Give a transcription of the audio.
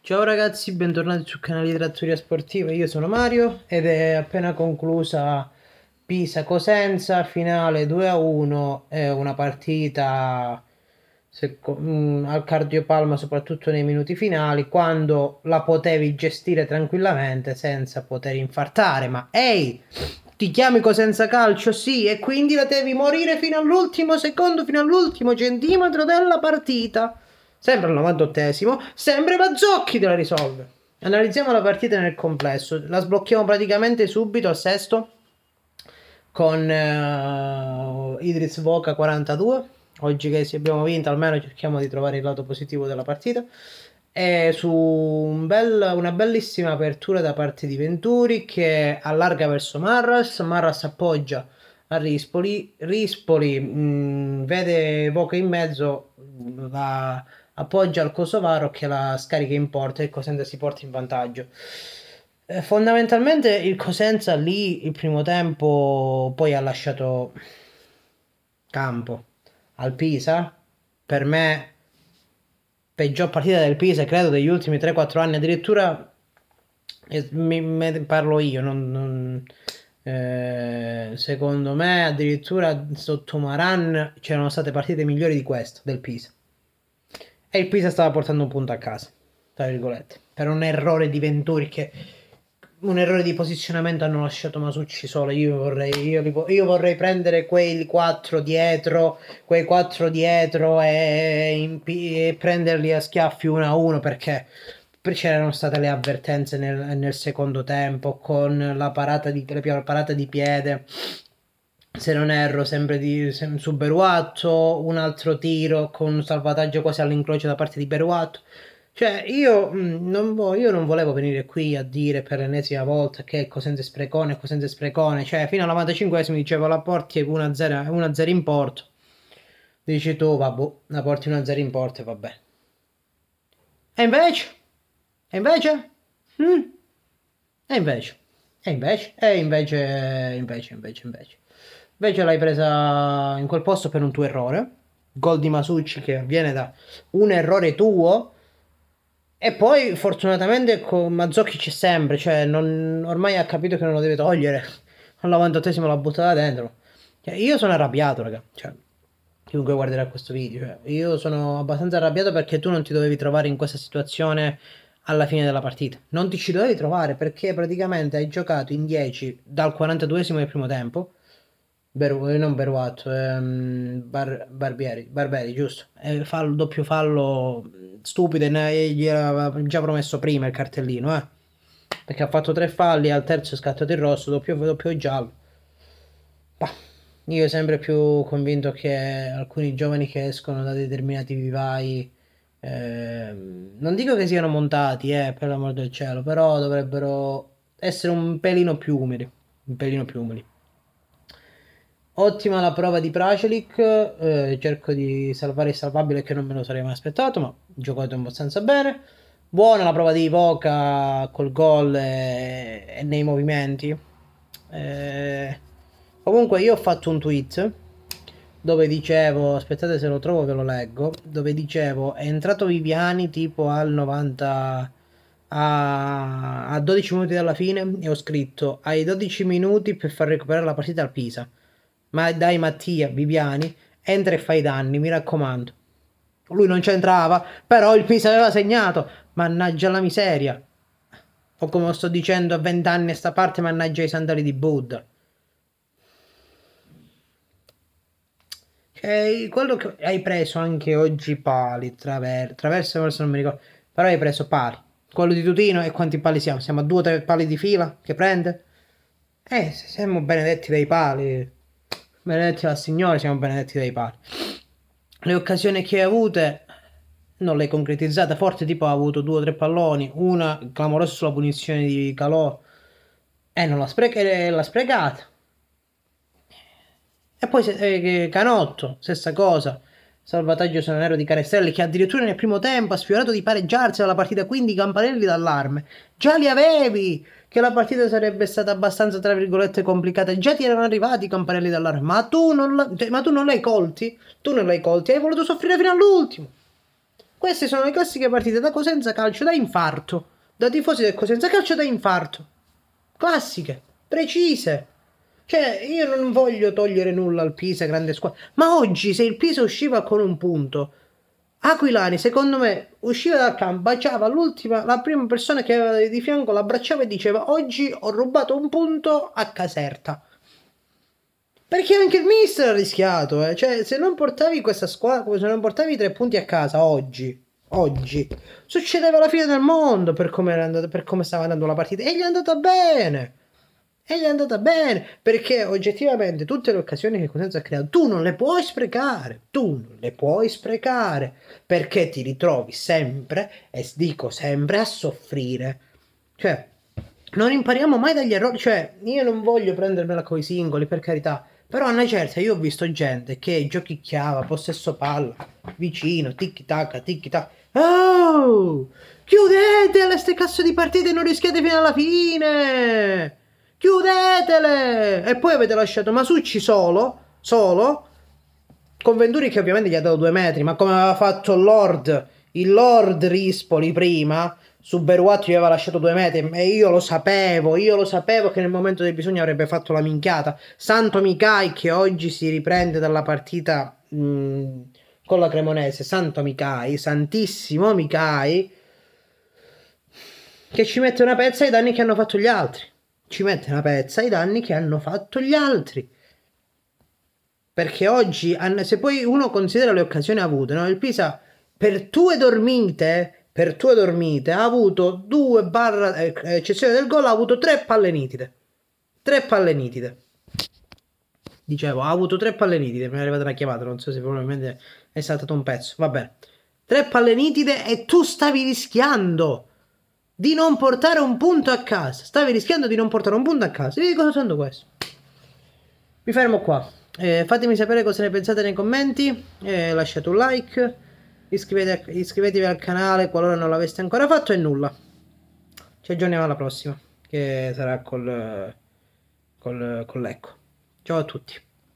Ciao ragazzi, bentornati sul canale di Trattoria Sportiva, io sono Mario ed è appena conclusa Pisa-Cosenza, finale 2-1, è una partita se, mh, mm, al cardiopalma soprattutto nei minuti finali, quando la potevi gestire tranquillamente senza poter infartare, ma ehi, ti chiami Cosenza Calcio, sì, e quindi la devi morire fino all'ultimo secondo, fino all'ultimo centimetro della partita sempre al 98esimo, sempre Mazzocchi te la risolve. Analizziamo la partita nel complesso, la sblocchiamo praticamente subito al sesto con uh, Idris Voca 42. Oggi che abbiamo vinto almeno cerchiamo di trovare il lato positivo della partita. E su un bel, una bellissima apertura da parte di Venturi che allarga verso Marras, Marras appoggia a Rispoli, Rispoli mh, mm, vede Voca in mezzo, la, mm, appoggia al Kosovaro che la scarica in porta e il Cosenza si porta in vantaggio. Eh, fondamentalmente il Cosenza lì il primo tempo poi ha lasciato campo al Pisa, per me peggior partita del Pisa credo degli ultimi 3-4 anni addirittura eh, mi, me parlo io non, non, eh, secondo me addirittura sotto Maran c'erano state partite migliori di questo del Pisa e il Pisa stava portando un punto a casa, tra virgolette, per un errore di Venturi che un errore di posizionamento hanno lasciato Masucci solo. Io vorrei, io, io vorrei prendere quei 4 dietro, quei 4 dietro e, e, prenderli a schiaffi uno a uno perché c'erano state le avvertenze nel, nel secondo tempo con la parata di, la parata di piede se non erro, sempre di, sem- su Beruatto, un altro tiro con un salvataggio quasi all'incrocio da parte di Beruatto. Cioè, io, mm, non vo- io non, volevo venire qui a dire per l'ennesima volta che Cosenza è sprecone, Cosenza è sprecone. Cioè, fino al 95esimo dicevo la porti 1-0 in porto. Dici tu, vabbè, la porti 1-0 in porto e va bene. E invece? E invece? Mm. Hm? E invece? E invece? E invece? E invece, invece, invece. invece. Invece l'hai presa in quel posto per un tuo errore. Gol di Masucci che avviene da un errore tuo. E poi fortunatamente con Mazzocchi c'è sempre, cioè non, ormai ha capito che non lo deve togliere. Al 98 l'ha buttata dentro. Cioè, io sono arrabbiato, raga. Cioè, chiunque guarderà questo video. Cioè, io sono abbastanza arrabbiato perché tu non ti dovevi trovare in questa situazione alla fine della partita. Non ti ci dovevi trovare perché praticamente hai giocato in 10 dal 42 del primo tempo Beru- eh, non Beruato, ehm, Bar- Barbieri, Barbieri, giusto. Eh, fallo, doppio fallo mm, stupido e gli era già promesso prima il cartellino, eh. Perché ha fatto tre falli, al terzo è scattato il rosso, doppio, doppio giallo. Bah, io sempre più convinto che alcuni giovani che escono da determinati vivai, eh, non dico che siano montati, eh, per l'amor del cielo, però dovrebbero essere un pelino più umili. Un pelino più umili. Ottima la prova di Pracelic, eh, cerco di salvare il salvabile che non me lo sarei mai aspettato, ma giocato abbastanza bene. Buona la prova di Ivoca col gol e, e, nei movimenti. Eh, comunque io ho fatto un tweet dove dicevo, aspettate se lo trovo ve lo leggo, dove dicevo è entrato Viviani tipo al 90 a, a 12 minuti dalla fine e ho scritto hai 12 minuti per far recuperare la partita al Pisa. Ma dai Mattia, Viviani entra e fai danni, mi raccomando. Lui non c'entrava, però il Pisa aveva segnato. Mannaggia la miseria. O come lo sto dicendo a vent'anni a sta parte, mannaggia i sandali di Buddha. E quello che hai preso anche oggi pali, traver traverso forse non mi ricordo, però hai preso pali. Quello di Tutino e quanti pali siamo? Siamo a due o tre pali di fila che prende? Eh, siamo benedetti dai pali benedetti dal Signore, siamo benedetti dai padri. Le occasioni che hai avute non le hai concretizzate, forte tipo ha avuto due o tre palloni, una clamorosa sulla punizione di Calò e eh, non l'ha, spre- eh, l'ha sprecata. E poi eh, Canotto, stessa cosa, salvataggio nero di Carestelli che addirittura nel primo tempo ha sfiorato di pareggiarsi alla partita, quindi campanelli d'allarme. Già li avevi! che la partita sarebbe stata abbastanza, tra virgolette, complicata. Già ti erano arrivati i campanelli d'allarme, ma tu non, la... Cioè, ma tu non l'hai colti, tu non l'hai colti, hai voluto soffrire fino all'ultimo. Queste sono le classiche partite da Cosenza calcio da infarto, da tifosi del Cosenza calcio da infarto. Classiche, precise. Cioè, io non voglio togliere nulla al Pisa, grande squadra, ma oggi se il Pisa usciva con un punto, Aquilani, secondo me, usciva dal campo, baciava l'ultima, la prima persona che aveva di fianco, l'abbracciava e diceva: Oggi ho rubato un punto a Caserta. Perché anche il mister ha rischiato, eh? cioè, se non portavi questa squadra, se non portavi tre punti a casa oggi, oggi, succedeva la fine del mondo per come, andata, per come stava andando la partita e gli è andata bene e gli è andata bene perché oggettivamente tutte le occasioni che Cosenza ha creato tu non le puoi sprecare, tu non le puoi sprecare perché ti ritrovi sempre, e dico sempre, a soffrire. Cioè, non impariamo mai dagli errori, cioè io non voglio prendermela con i singoli per carità, però a una certa io ho visto gente che giochicchiava, possesso palla, vicino, tic tac, tic tac. Oh! Chiudete le ste cazzo di partite e non rischiate fino alla fine! chiudetele! E poi avete lasciato Masucci solo, solo, con Venturi che ovviamente gli ha dato due metri, ma come aveva fatto Lord, il Lord Rispoli prima, su Beruat gli aveva lasciato due metri, e io lo sapevo, io lo sapevo che nel momento del bisogno avrebbe fatto la minchiata. Santo Mikai che oggi si riprende dalla partita mh, con la Cremonese, Santo Mikai, Santissimo Mikai, che ci mette una pezza ai danni che hanno fatto gli altri ci mette una pezza ai danni che hanno fatto gli altri. Perché oggi, se poi uno considera le occasioni avute, no? il Pisa per tue dormite, per tue dormite, ha avuto due barra, eh, eccezione del gol, ha avuto tre palle nitide. Tre palle nitide. Dicevo, ha avuto tre palle nitide, mi è arrivata la chiamata, non so se probabilmente è saltato un pezzo, va Tre palle nitide e tu stavi rischiando di non portare un punto a casa. Stavi rischiando di non portare un punto a casa. Vi cosa sono questo. Mi fermo qua. Eh, fatemi sapere cosa ne pensate nei commenti. Eh, lasciate un like. Iscrivete, iscrivetevi al canale qualora non l'aveste ancora fatto e nulla. Ci aggiorniamo alla prossima. Che sarà col, col, con l'ecco. Ciao a tutti.